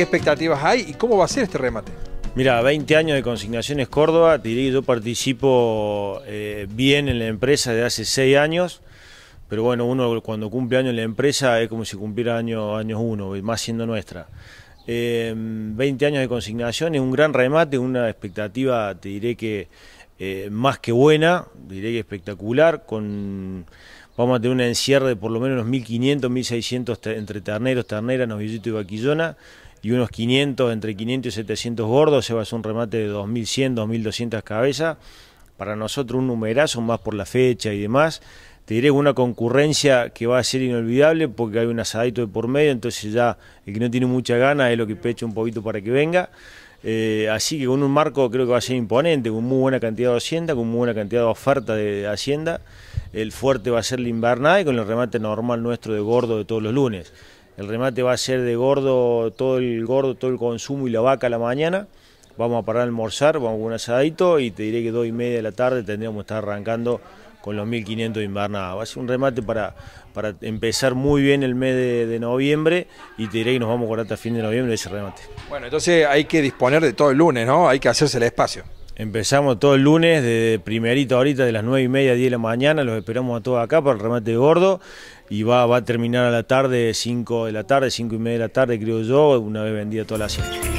qué expectativas hay y cómo va a ser este remate. Mira, 20 años de Consignaciones Córdoba, te diré que yo participo eh, bien en la empresa de hace 6 años, pero bueno, uno cuando cumple años en la empresa es como si cumpliera año, años uno, más siendo nuestra. 20 eh, años de consignación es un gran remate, una expectativa, te diré que eh, más que buena, diré que espectacular, con vamos a tener un encierre de por lo menos unos 1.500, 1.600 entre terneros, terneras, novillitos y vaquillona, y unos 500, entre 500 y 700 gordos, se va a hacer un remate de 2100, 2200 cabezas. Para nosotros un numerazo más por la fecha y demás. Te diré una concurrencia que va a ser inolvidable porque hay un asadito de por medio, entonces ya el que no tiene mucha gana es lo que pecho un poquito para que venga. Eh, así que con un marco creo que va a ser imponente, con muy buena cantidad de hacienda, con muy buena cantidad de oferta de, hacienda. El fuerte va a ser el invernada y con el remate normal nuestro de gordo de todos los lunes. El remate va a ser de gordo, todo el gordo, todo el consumo y la vaca a la mañana. Vamos a parar a almorzar, vamos a un asadito y te diré que dos y media de la tarde tendríamos que estar arrancando con los 1500 de invernada. Va a ser un remate para, para empezar muy bien el mes de, noviembre y te diré que nos vamos a hasta fin de noviembre ese remate. Bueno, entonces hay que disponer de todo el lunes, ¿no? Hay que hacerse el espacio. Empezamos todo el lunes, de primerito ahorita, de las 9 y media, a 10 de la mañana, los esperamos a todos acá para el remate de gordo y va, va a terminar a la tarde, 5 de la tarde, 5 y media de la tarde creo yo, una vez vendida toda la serie.